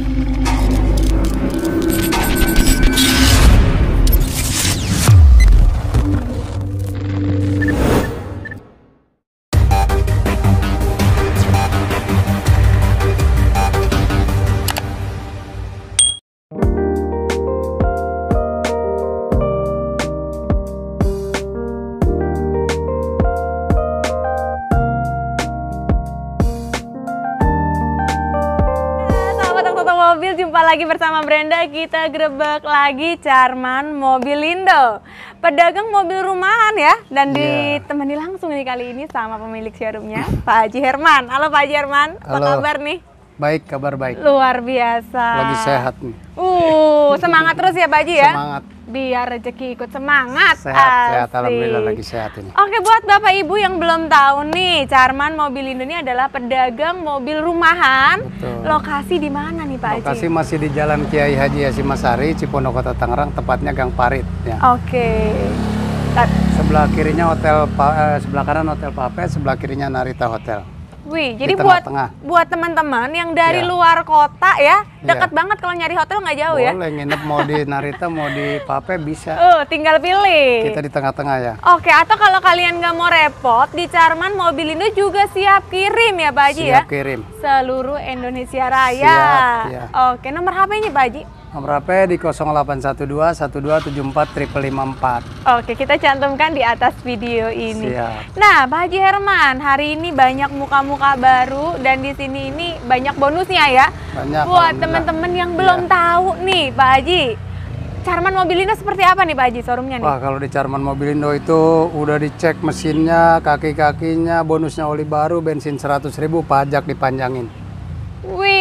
Thank you. mobil, jumpa lagi bersama Brenda. Kita grebek lagi Charman Indo. Pedagang mobil rumahan ya dan yeah. ditemani langsung nih kali ini sama pemilik showroomnya, Pak Haji Herman. Halo Pak Haji Herman, apa kabar nih? Baik, kabar baik. Luar biasa. Lagi sehat nih. Uh, semangat terus ya Pak Haji ya. Semangat biar rezeki ikut semangat. Sehat, sehat. Alhamdulillah lagi sehat ini. Oke, buat Bapak Ibu yang belum tahu nih, Carman Mobil Indo ini adalah pedagang mobil rumahan. Betul. Lokasi di mana nih Pak Lokasi Haji? masih di Jalan Kiai Haji Hasyim Masari, Cipondo Kota Tangerang, tepatnya Gang Parit ya. Oke. Sebelah kirinya hotel eh, sebelah kanan hotel Pape, sebelah kirinya Narita Hotel. Wih, jadi tengah -tengah. buat teman-teman yang dari ya. luar kota ya, dekat ya. banget kalau nyari hotel nggak jauh Boleh, ya. Boleh nginep mau di Narita mau di Pape bisa. Uh, tinggal pilih. Kita di tengah-tengah ya. Oke, atau kalau kalian nggak mau repot, di Charman Indo juga siap kirim ya Pak Haji siap ya. Siap kirim. Seluruh Indonesia Raya. Siap, ya. Oke, nomor HP-nya Pak Haji? Nomor HP di 0812 1274 Oke, kita cantumkan di atas video ini. Siap. Nah, Pak Haji Herman, hari ini banyak muka-muka baru dan di sini ini banyak bonusnya ya. Banyak. Buat teman-teman yang belum ya. tahu nih, Pak Haji. Charman Mobilindo seperti apa nih Pak Haji showroomnya nih? Wah kalau di Charman Mobilindo itu udah dicek mesinnya, kaki-kakinya, bonusnya oli baru, bensin 100 ribu, pajak dipanjangin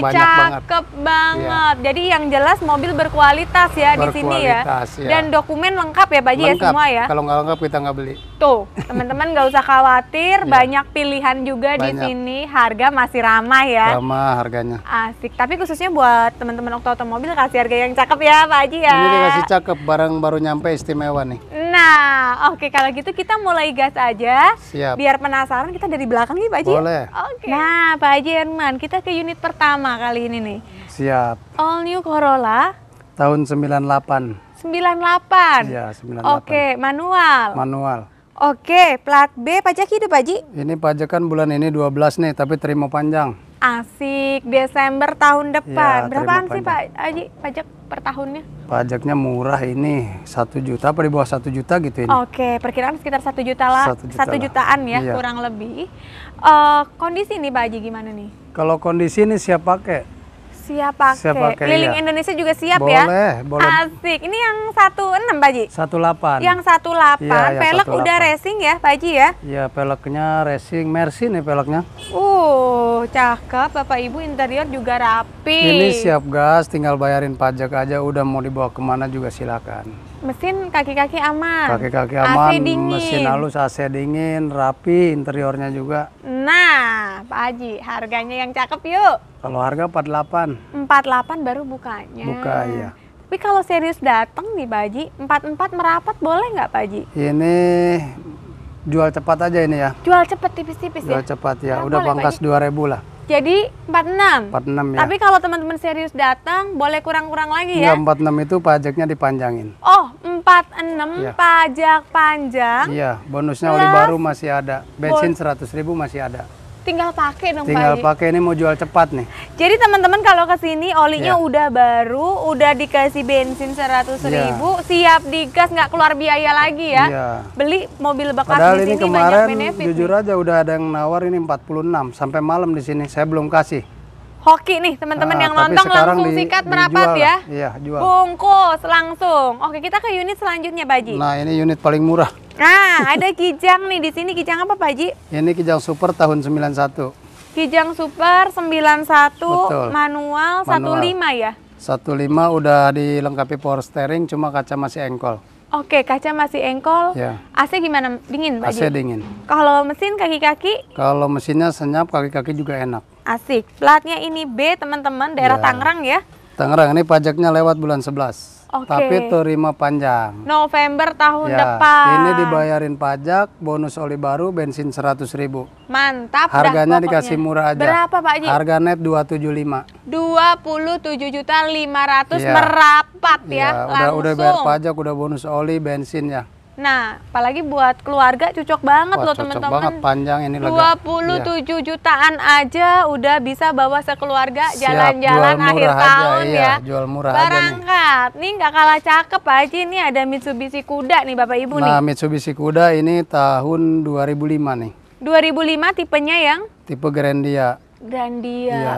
banyak cakep banget. banget. Ya. Jadi yang jelas mobil berkualitas ya berkualitas, di sini ya. ya. Dan dokumen lengkap ya Pak Haji ya semua ya. Kalau nggak lengkap kita nggak beli. Tuh, teman-teman nggak usah khawatir, ya. banyak pilihan juga banyak. di sini. Harga masih ramah ya. Ramah harganya. Asik. Tapi khususnya buat teman-teman Okto Otomobil kasih harga yang cakep ya Pak Haji ya. Ini kasih cakep, barang baru nyampe istimewa nih. Nah, oke okay, kalau gitu kita mulai gas aja. Siap. Biar penasaran kita dari belakang nih Pak Haji. Boleh. Oke. Okay. Nah, Pak Haji Herman, kita ke unit pertama kali ini nih. Siap. All new Corolla tahun 98. 98. Iya, 98. Oke, okay, manual. Manual. Oke, plat B pajak hidup Pak Ji? Ini pajakan bulan ini 12 nih, tapi terima panjang. Asik, Desember tahun depan. Ya, Berapaan sih Pak Haji pajak per tahunnya? Pajaknya murah ini, satu juta apa di bawah satu juta gitu ini. Oke, perkiraan sekitar satu juta lah, satu juta jutaan ya iya. kurang lebih. Uh, kondisi ini Pak Haji gimana nih? Kalau kondisi ini siap pakai siap pakai. Siap pakai Keliling iya. Indonesia juga siap boleh, ya? Boleh, boleh. Asik. Ini yang 16 Pak Ji? 18. Yang 18. delapan pelek iya, udah racing ya Pak Ji ya? Iya, peleknya racing. Mercy nih peleknya. Uh, cakep. Bapak Ibu interior juga rapi. Ini siap gas, tinggal bayarin pajak aja. Udah mau dibawa kemana juga silakan. Mesin kaki-kaki aman. Kaki-kaki aman. AC dingin. Mesin halus, AC dingin, rapi interiornya juga. Nah, Pak Haji, harganya yang cakep yuk. Kalau harga 48. 48 baru bukanya. Buka, iya. Tapi kalau serius datang nih Pak Haji, 44 merapat boleh nggak Pak Haji? Ini jual cepat aja ini ya. Jual cepat tipis-tipis ya. Jual cepat ya, nah, udah boleh, pangkas 2000 lah. Jadi 46. 46 ya. Tapi kalau teman-teman serius datang, boleh kurang-kurang lagi ya? Ya 46 itu pajaknya dipanjangin. Oh, 46 ya. pajak panjang. Iya, bonusnya oli baru masih ada. Bensin seratus ribu masih ada. Tinggal pakai dong Tinggal pakai ini mau jual cepat nih. Jadi teman-teman kalau ke sini olinya yeah. udah baru, udah dikasih bensin seratus ribu, ya. siap digas nggak keluar biaya lagi ya. Yeah. Beli mobil bekas di sini ini kemarin benefit, jujur nih. aja udah ada yang nawar ini 46 sampai malam di sini. Saya belum kasih. Hoki nih teman-teman nah, yang nonton langsung di, sikat merapat ya. Iya, jual. Bungkus langsung. Oke, kita ke unit selanjutnya, Baji. Nah, ini unit paling murah. Nah, ada kijang nih di sini. Kijang apa, Pak Ji? Ini kijang super tahun 91. Kijang super 91 Betul. manual, satu 15 ya? 15 udah dilengkapi power steering cuma kaca masih engkol. Oke, kaca masih engkol. Ya. AC gimana? Dingin, Pak AC Ji? dingin. Kalau mesin kaki-kaki? Kalau mesinnya senyap, kaki-kaki juga enak. Asik. Platnya ini B, teman-teman, daerah ya. Tangerang ya. Tangerang ini pajaknya lewat bulan 11. Okay. Tapi terima panjang. November tahun ya, depan. Ini dibayarin pajak, bonus oli baru, bensin seratus ribu. Mantap. Harganya dah, dikasih murah aja. Berapa Pak Ji? Harga net puluh tujuh juta lima ratus. Iya. merapat ya. ya udah, udah bayar pajak, udah bonus oli, bensin ya. Nah, apalagi buat keluarga cocok banget Wah, loh teman-teman. panjang ini lega. 27 iya. jutaan aja udah bisa bawa sekeluarga jalan-jalan akhir aja, tahun iya, ya. Jual murah Barangkat. Nih nggak kalah cakep aja ini ada Mitsubishi Kuda nih Bapak Ibu nah, nih. Nah, Mitsubishi Kuda ini tahun 2005 nih. 2005 tipenya yang? Tipe Grandia. Grandia ya.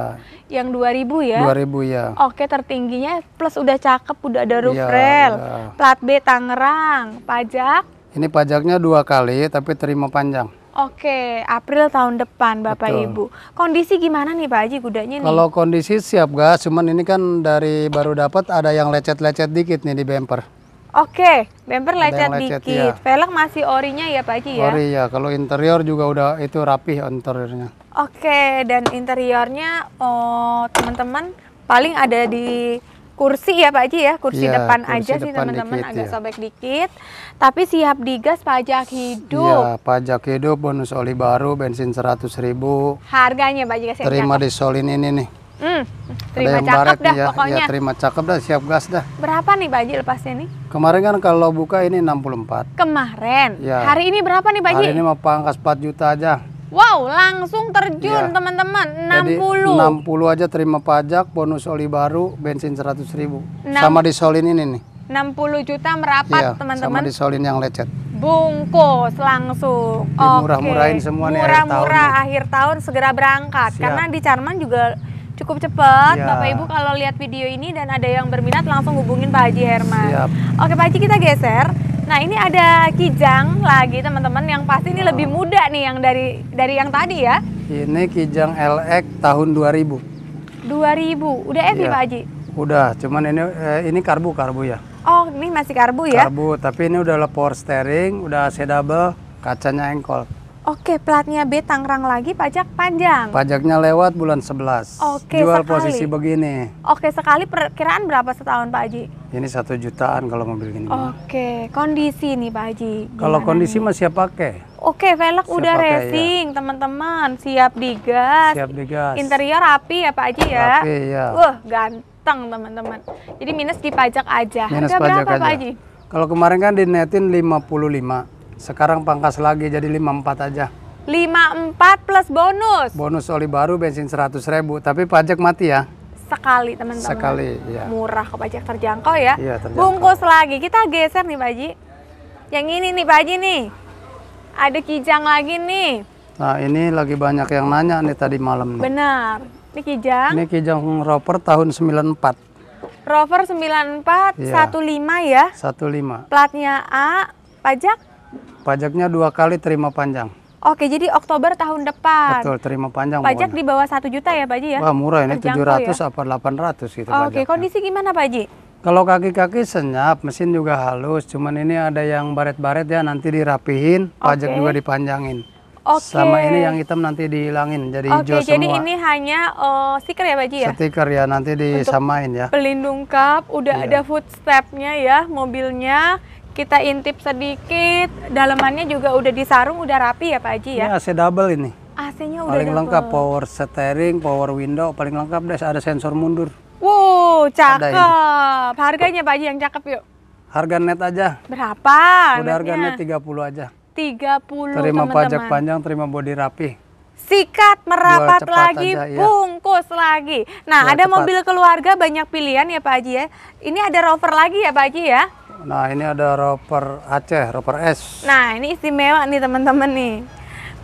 yang 2000 ya? 2000 ya. Oke, tertingginya plus udah cakep, udah ada roof ya, rail. Ya. Plat B Tangerang, pajak? Ini pajaknya dua kali tapi terima panjang. Oke, April tahun depan Bapak Betul. Ibu. Kondisi gimana nih Pak Haji kudanya nih? Kalau kondisi siap gak? cuman ini kan dari baru dapat ada yang lecet-lecet dikit nih di bumper. Oke, bumper lecet, lecet dikit. Ya. Velg masih orinya ya Pak Haji ya? Ori ya, kalau interior juga udah itu rapih interiornya. Oke, dan interiornya oh teman-teman paling ada di kursi ya Pak Haji ya, kursi ya, depan kursi aja depan sih teman-teman agak ya. sobek dikit. Tapi siap digas pajak hidup. Ya, pajak hidup, bonus oli baru, bensin seratus ribu. Harganya Pak Haji kasih Terima di solin ini nih. Hmm, terima cakap cakep dah ya, iya, pokoknya. Ya, terima cakep dah, siap gas dah. Berapa nih Pak Haji lepasnya nih? Kemarin kan kalau buka ini 64. Kemarin? Ya. Hari ini berapa nih Pak Haji? Hari ini mau pangkas 4 juta aja. Wow, langsung terjun iya. teman-teman. Ya. 60. Jadi, 60 aja terima pajak, bonus oli baru, bensin 100 ribu. 6... Sama di Solin ini nih. 60 juta merapat iya, teman-teman. Ya, sama di Solin yang lecet. Bungkus langsung. Murah-murahin semua Murah -murah nih Murah-murah akhir tahun segera berangkat. Siap. Karena di Carman juga cukup cepat. Ya. Bapak Ibu kalau lihat video ini dan ada yang berminat langsung hubungin Pak Haji Herman. Siap. Oke Pak Haji kita geser Nah ini ada Kijang lagi teman-teman yang pasti ini lebih muda nih yang dari dari yang tadi ya. Ini Kijang LX tahun 2000. 2000, udah Evi ya. Pak Haji? Udah, cuman ini eh, ini karbu karbu ya. Oh ini masih karbu ya? Karbu, tapi ini udah lepor steering, udah AC double, kacanya engkol. Oke, platnya B Tangerang lagi, pajak panjang. Pajaknya lewat bulan 11. Oke, Jual sekali. posisi begini. Oke, sekali perkiraan berapa setahun Pak Haji? Ini satu jutaan kalau mobil ini. Oke, kondisi nih Pak Haji. Kalau kondisi nih? masih pakai. Oke, velg siap udah pakai, ya. racing, ya. teman-teman, siap digas. Siap digas. Interior rapi ya Pak Haji ya. Rapi ya. Wah, ganteng teman-teman. Jadi minus di pajak aja. Minus Harga pajak berapa aja. Pak Haji? Kalau kemarin kan di dinetin 55. Sekarang pangkas lagi jadi 54 aja. 54 plus bonus. Bonus oli baru bensin seratus ribu, tapi pajak mati ya sekali teman-teman. Sekali, ya. Murah kok pajak terjangkau ya. Iya, terjangkau. Bungkus lagi. Kita geser nih Pak Haji. Yang ini nih Pak Haji nih. Ada kijang lagi nih. Nah ini lagi banyak yang nanya nih tadi malam. Nih. Benar. Ini kijang. Ini kijang rover tahun 94. Rover 94 iya. ya. 15 ya? 15. Platnya A, pajak? Pajaknya dua kali terima panjang. Oke, jadi Oktober tahun depan. Betul, terima panjang. Pajak pokoknya. di bawah satu juta ya, Pak Ji ya? Wah, murah ini ya? tujuh ratus apa delapan ratus gitu. Oh, Oke, kondisi gimana Pak Ji? Kalau kaki-kaki senyap, mesin juga halus. Cuman ini ada yang baret-baret ya, nanti dirapihin, okay. pajak juga dipanjangin. Okay. Sama ini yang hitam nanti dihilangin jadi okay, hijau jadi semua. jadi ini hanya uh, stiker ya Pak Ji ya? Stiker ya, nanti disamain Untuk ya. Pelindung kap, udah iya. ada footstepnya ya mobilnya kita intip sedikit, dalamannya juga udah disarung, udah rapi ya Pak Haji ya? Ini AC double ini. AC-nya udah Paling double. lengkap, power steering, power window, paling lengkap deh, ada sensor mundur. Wow, cakep. Harganya Pak Haji yang cakep yuk. Harga net aja. Berapa? Udah harga net 30 aja. 30 Terima teman -teman. pajak panjang, terima body rapi. Sikat, merapat lagi, aja, iya. bungkus lagi. Nah, Jual ada cepat. mobil keluarga banyak pilihan ya Pak Haji ya. Ini ada rover lagi ya Pak Haji ya? Nah ini ada roper Aceh, roper S. Nah ini istimewa nih teman-teman nih.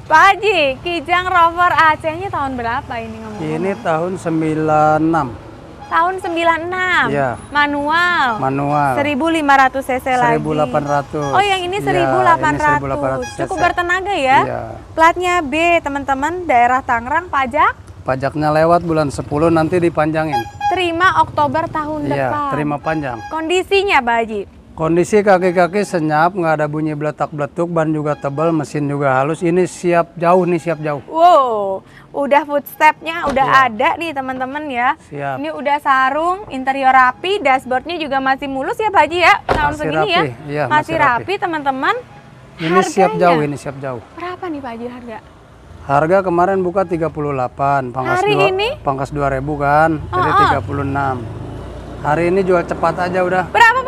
Pak Haji, Kijang roper Acehnya tahun berapa ini ngomong? Ini tahun 96 tahun 96. Ya. Manual. Manual. 1500 cc seribu lagi. 1800. Oh, yang ini 1800. Ya, ini Cukup bertenaga ya. ya. Platnya B, teman-teman, daerah Tangerang, pajak. Pajaknya lewat bulan 10 nanti dipanjangin. Terima Oktober tahun ya, depan. terima panjang. Kondisinya, Pak Haji? Kondisi kaki-kaki senyap, nggak ada bunyi beletak-beletuk, ban juga tebal, mesin juga halus. Ini siap jauh nih, siap jauh. Wow, udah footstepnya udah ya. ada nih teman-teman ya. Siap. Ini udah sarung, interior rapi, dashboardnya juga masih mulus ya Pak Haji ya. Tahun masih segini ya? rapi. ya. Iya, masih, masih rapi teman-teman. Ini Harganya. siap jauh, ini siap jauh. Berapa nih Pak harga? Harga kemarin buka 38, pangkas Hari 2, ini? pangkas 2000 kan, oh, jadi oh. 36. Hari ini jual cepat aja udah. Berapa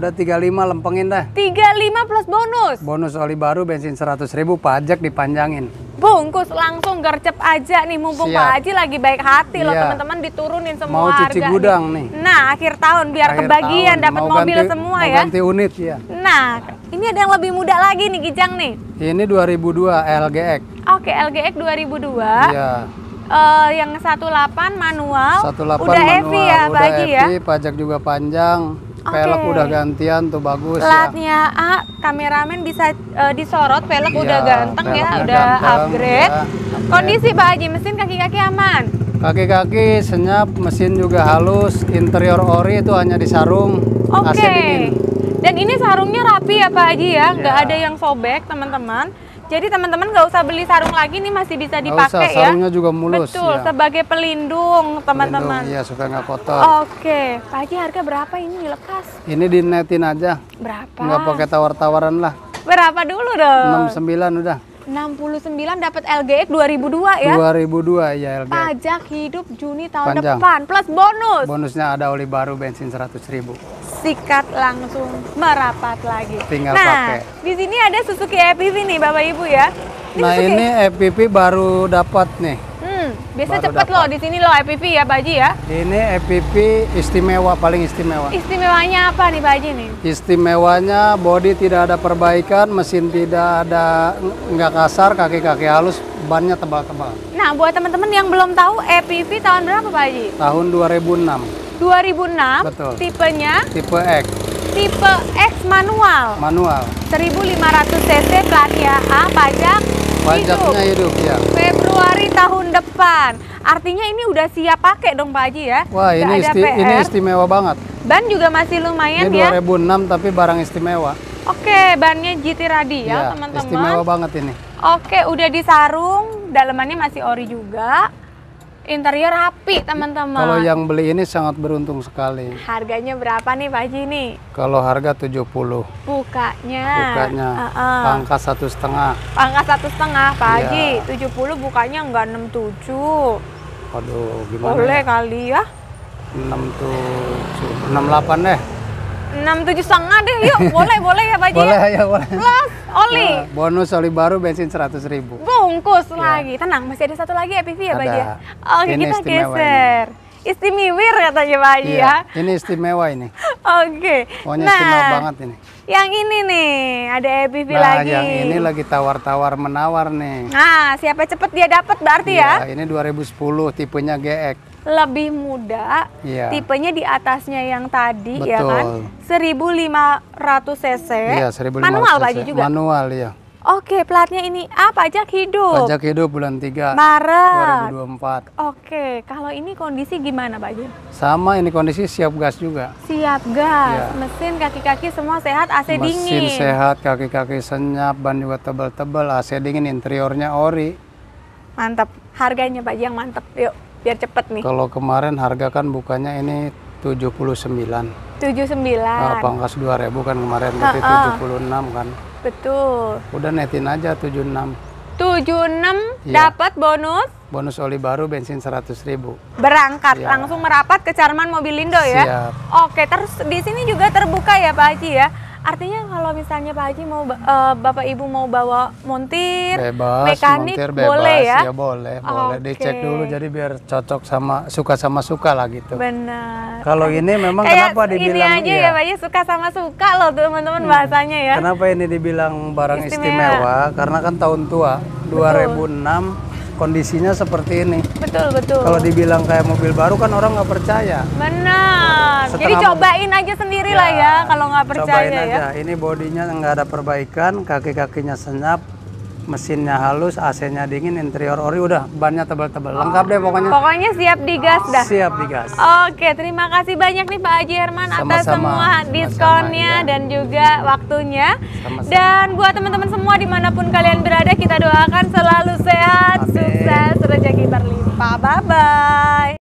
Udah 35 lempengin dah. 35 plus bonus. Bonus oli baru bensin 100 ribu pajak dipanjangin. Bungkus langsung gercep aja nih mumpung Pak Haji lagi baik hati iya. loh teman-teman diturunin semua Mau cuci harga gudang nih. nih. Nah, akhir tahun biar akhir kebagian dapat mobil ganti, semua mau ya. ganti unit ya. Nah, ini ada yang lebih muda lagi nih Kijang nih. Ini 2002 LGX. Oke, LGX 2002. Iya uh, yang 18 manual 18 udah manual, EV ya udah bagi ya pajak juga panjang Okay. Pelek udah gantian tuh bagus ya. Platnya ya. A, kameramen bisa uh, disorot, pelek iya, udah ganteng ya, udah ganteng, upgrade. Ya, upgrade. Kondisi Pak Haji, mesin kaki-kaki aman? Kaki-kaki senyap, mesin juga halus, interior ori itu hanya disarung, okay. AC dingin. Dan ini sarungnya rapi ya Pak Haji ya, nggak yeah. ada yang sobek teman-teman. Jadi teman-teman nggak usah beli sarung lagi nih masih bisa dipakai usah, ya. Sarungnya juga mulus. Betul, ya. sebagai pelindung teman-teman. Iya, suka nggak kotor. Oke, pagi harga berapa ini dilepas? Ini dinetin aja. Berapa? Nggak pakai tawar-tawaran lah. Berapa dulu dong? Enam sembilan udah. Enam puluh sembilan dapat dua ribu dua ya? Dua ribu dua ya LGX. Pajak hidup Juni tahun Panjang. depan plus bonus. Bonusnya ada oli baru bensin seratus ribu sikat langsung merapat lagi. Tinggal nah, pakai. di sini ada Suzuki EPV nih Bapak Ibu ya. Ini nah, Suzuki. ini EPV baru dapat nih. Hmm, biasa baru loh di sini loh EPV ya Pak Haji ya. Ini EPV istimewa paling istimewa. Istimewanya apa nih Pak Haji nih? Istimewanya bodi tidak ada perbaikan, mesin tidak ada nggak kasar, kaki-kaki halus, bannya tebal-tebal. Nah, buat teman-teman yang belum tahu EPV tahun berapa Pak Haji? Tahun 2006. 2006 Betul. tipenya tipe X tipe X manual manual 1500 cc platnya A pajak pajaknya hidup. hidup ya Februari tahun depan artinya ini udah siap pakai dong Pak Haji ya Wah ini, isti PR. ini istimewa banget ban juga masih lumayan ini ya 2006 tapi barang istimewa Oke bannya GT ya iya, teman-teman ya, istimewa banget ini Oke udah disarung dalamannya masih ori juga Interior rapi teman-teman. Kalau yang beli ini sangat beruntung sekali. Harganya berapa nih Pak Haji nih? Kalau harga 70. Bukanya. Bukanya. Pangkas satu setengah. Pangkas satu setengah Pak iya. Haji. Ya. puluh bukanya enggak tujuh. Aduh gimana? Ya? Boleh kali ya? Enam tujuh enam delapan deh enam tujuh setengah deh yuk boleh boleh ya Pak Haji ya? boleh ya boleh plus oli ya, bonus oli baru bensin seratus ribu Bo bungkus ya. lagi. Tenang, masih ada satu lagi EPV ya, ya, Pak Oke, ini kita geser. Ini. Istimewir katanya Pak Haji ya. Iya, ini istimewa ini. Oke. Pokoknya nah, istimewa banget ini. Yang ini nih, ada EPV nah, lagi. yang ini lagi tawar-tawar menawar nih. Nah, siapa cepet dia dapat berarti ya, ya. ini 2010 tipenya GX lebih muda, ya. tipenya di atasnya yang tadi Betul. ya kan, 1500 cc, yeah, iya, 1500 manual cc. Pak juga. Manual ya. Oke, platnya ini A ah, pajak hidup. Pajak hidup bulan 3 Maret 2024. Oke, kalau ini kondisi gimana, Pak Jun? Sama, ini kondisi siap gas juga. Siap gas. Ya. Mesin kaki-kaki semua sehat, AC Mesin dingin. Mesin sehat, kaki-kaki senyap, ban juga tebal-tebal, AC dingin, interiornya ori. Mantap. Harganya Pak yang mantap. Yuk, biar cepet nih. Kalau kemarin harga kan bukannya ini 79. 79. Oh, pangkas 2000 kan kemarin, tapi uh -uh. 76 kan. Betul. Udah netin aja 76. 76 ya. dapat bonus? Bonus oli baru bensin 100 ribu. Berangkat ya. langsung merapat ke Carman Mobilindo ya. Siap. Oke, terus di sini juga terbuka ya Pak Haji ya. Artinya kalau misalnya Pak Haji mau uh, Bapak Ibu mau bawa montir, bebas, mekanik montir bebas, ya? Iya, boleh ya? Ya boleh, okay. boleh dicek dulu jadi biar cocok sama suka sama suka lah gitu. Benar. Kalau ini memang Kayak kenapa dibilang ini aja ya, ya Pak Haji suka sama suka loh teman-teman hmm. bahasanya ya. Kenapa ini dibilang barang istimewa? istimewa? Karena kan tahun tua Betul. 2006 kondisinya seperti ini. Betul betul. Kalau dibilang kayak mobil baru kan orang nggak percaya. Benar. Setengah Jadi cobain aja sendirilah ya, ya kalau nggak percaya cobain ya. aja. Ini bodinya nggak ada perbaikan, kaki kakinya senyap, mesinnya halus, AC-nya dingin, interior ori udah bannya tebal-tebal. Lengkap deh pokoknya. Pokoknya siap digas dah. Siap digas. Oke, terima kasih banyak nih Pak Haji Herman sama -sama. atas semua iya. diskonnya sama dan juga waktunya. Sama -sama. Dan buat teman-teman semua dimanapun kalian berada, kita doakan selalu sehat, Amin. sukses, rezeki berlimpah. Bye bye.